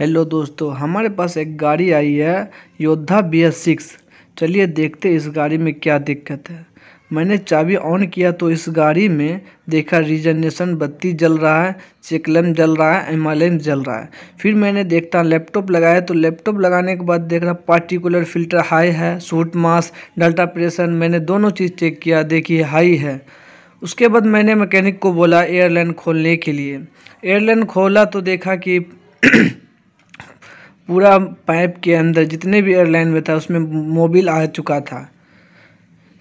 hello दोस्तों हमारे पास एक गाड़ी आई है योद्धा बी एस सिक्स चलिए देखते इस गाड़ी में क्या दिक्कत है मैंने चाबी ऑन किया तो इस गाड़ी में देखा रिजर्नेशन बत्ती जल रहा है चेकलम जल रहा है एमालेम जल रहा है फिर मैंने देखता लैपटॉप लगाया तो लैपटॉप लगाने के बाद देख रहा पार्टिकुलर फिल्टर हाई है सूट मास डल्टा प्रेशर मैंने दोनों चीज़ चेक किया देखिए हाई है उसके बाद मैंने मैकेनिक को बोला एयरलाइन खोलने के लिए एयरलाइन खोला तो देखा कि पूरा पाइप के अंदर जितने भी एयरलाइन में था उसमें मोबिल आ चुका था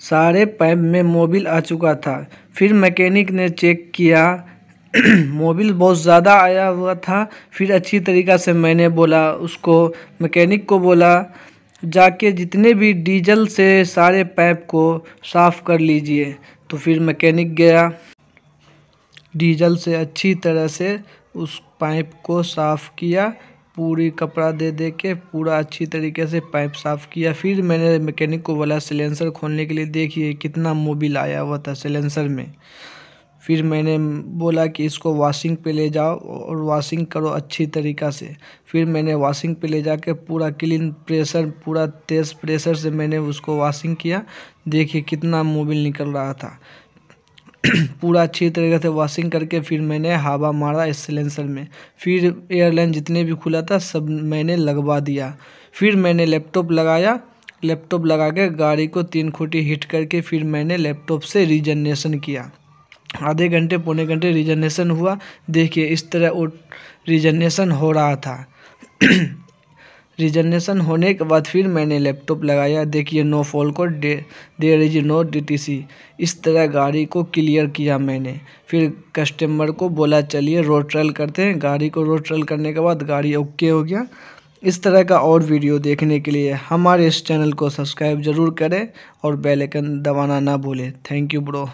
सारे पाइप में मोबिल आ चुका था फिर मैकेनिक ने चेक किया मोबिल बहुत ज़्यादा आया हुआ था फिर अच्छी तरीक़ा से मैंने बोला उसको मैकेनिक को बोला जाके जितने भी डीजल से सारे पाइप को साफ़ कर लीजिए तो फिर मैकेनिक गया डीजल से अच्छी तरह से उस पाइप को साफ़ किया पूरी कपड़ा दे दे के पूरा अच्छी तरीके से पाइप साफ़ किया फिर मैंने मैकेनिक को बोला सिलेंसर खोलने के लिए देखिए कितना मोबिल आया हुआ था सिलेंसर में फिर मैंने बोला कि इसको वॉशिंग पे ले जाओ और वॉशिंग करो अच्छी तरीक़ा से फिर मैंने वॉशिंग पे ले जाके पूरा क्लीन प्रेशर पूरा तेज़ प्रेशर से मैंने उसको वॉशिंग किया देखिए कितना मोबिल निकल रहा था पूरा अच्छी तरीके से वॉशिंग करके फिर मैंने हवा मारा इस सिलेंसर में फिर एयरलाइन जितने भी खुला था सब मैंने लगवा दिया फिर मैंने लैपटॉप लगाया लैपटॉप लगा के गाड़ी को तीन खोटी हिट करके फिर मैंने लैपटॉप से रिजनरेशन किया आधे घंटे पौने घंटे रिजनरेशन हुआ देखिए इस तरह वो रिजनरेशन हो रहा था रिजर्वेशन होने के बाद फिर मैंने लैपटॉप लगाया देखिए नो फॉल को देर इज नो डी इस तरह गाड़ी को क्लियर किया मैंने फिर कस्टमर को बोला चलिए रोड ट्रायल करते हैं गाड़ी को रोड ट्रायल करने के बाद गाड़ी ओके हो गया इस तरह का और वीडियो देखने के लिए हमारे इस चैनल को सब्सक्राइब ज़रूर करें और बेलकन दबाना ना भूलें थैंक यू ब्रो